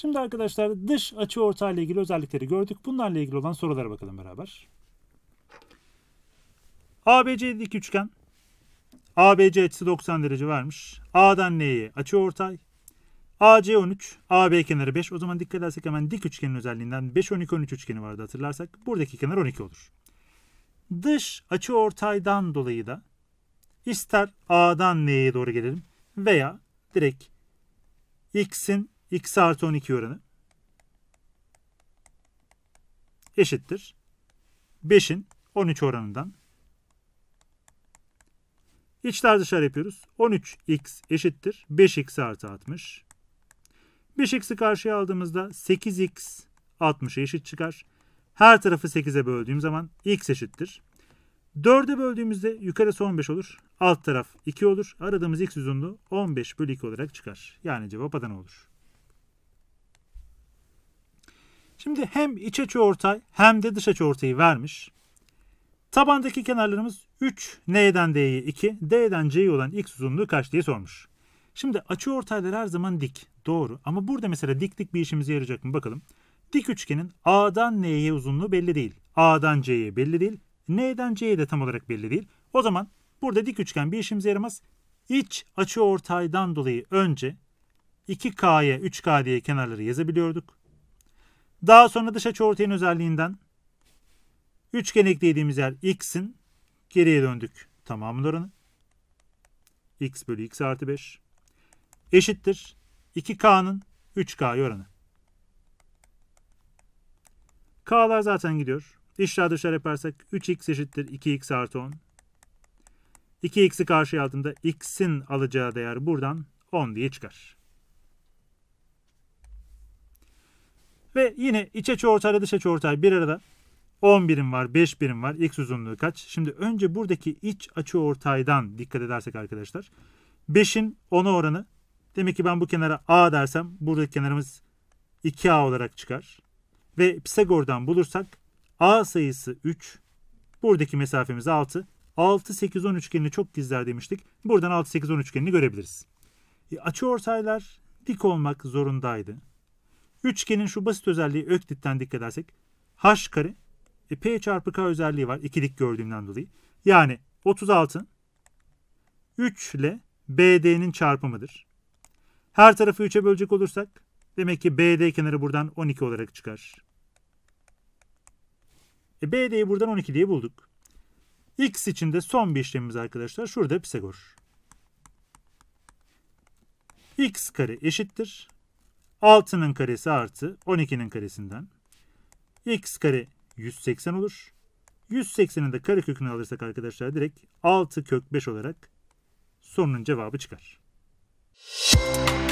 Şimdi arkadaşlar dış açı ortağı ile ilgili özellikleri gördük. Bunlarla ilgili olan sorulara bakalım beraber. dik üçgen ABC açısı 90 derece vermiş. A'dan N'ye açı ortay. AC 13, AB kenarı 5. O zaman dikkat edersek hemen dik üçgenin özelliğinden 5 12 13 üçgeni vardı hatırlarsak. Buradaki kenar 12 olur. Dış açı ortaydan dolayı da ister A'dan N'ye doğru gelelim veya direkt X'in x artı 12 oranı eşittir. 5'in 13 oranından. İçler dışarı yapıyoruz. 13x eşittir. 5x artı 60. 5x'i karşıya aldığımızda 8x 60'a eşit çıkar. Her tarafı 8'e böldüğüm zaman x eşittir. 4'e böldüğümüzde yukarısı 15 olur. Alt taraf 2 olur. Aradığımız x uzunluğu 15 bölü 2 olarak çıkar. Yani cevap Adana olur. Şimdi hem iç açı ortay hem de dış açı ortayı vermiş. Tabandaki kenarlarımız 3, N'den D'ye 2, D'den C'ye olan x uzunluğu kaç diye sormuş. Şimdi açı ortaylar her zaman dik. Doğru. Ama burada mesela dik dik bir işimize yarayacak mı bakalım. Dik üçgenin A'dan N'ye uzunluğu belli değil. A'dan C'ye belli değil. N'den C'ye de tam olarak belli değil. O zaman burada dik üçgen bir işimize yaramaz. İç açı ortaydan dolayı önce 2K'ya 3K diye kenarları yazabiliyorduk. Daha sonra dış açı ortayın özelliğinden üçgen eklediğimiz yer x'in geriye döndük tamamını oranı. x bölü x artı 5 eşittir 2k'nın 3k oranı. K'lar zaten gidiyor. İşler dışarı yaparsak 3x eşittir 2x artı 10. 2x'i karşıya aldığımda x'in alacağı değer buradan 10 diye çıkar. Ve yine içe çoğurtayla dışa çoğurtay bir arada 10 birim var, 5 birim var. X uzunluğu kaç? Şimdi önce buradaki iç açı ortaydan dikkat edersek arkadaşlar. 5'in 10'a oranı. Demek ki ben bu kenara A dersem buradaki kenarımız 2A olarak çıkar. Ve Pisagor'dan bulursak A sayısı 3. Buradaki mesafemiz 6. 6, 8, 10 üçgenini çok gizler demiştik. Buradan 6, 8, 10 üçgenini görebiliriz. E, açı ortaylar dik olmak zorundaydı. Üçgenin şu basit özelliği Öklit'ten dikkat edersek h kare e, p çarpı k özelliği var ikilik gördüğümden dolayı. Yani 36 3 ile BD'nin çarpımıdır. Her tarafı 3'e bölecek olursak demek ki BD kenarı buradan 12 olarak çıkar. E, BD'yi buradan 12 diye bulduk. X için de son bir işlemimiz arkadaşlar şurada Pisagor. X kare eşittir 6'nın karesi artı 12'nin karesinden x kare 180 olur. 180'in de kare kökünü alırsak arkadaşlar direkt 6 kök 5 olarak sorunun cevabı çıkar. Müzik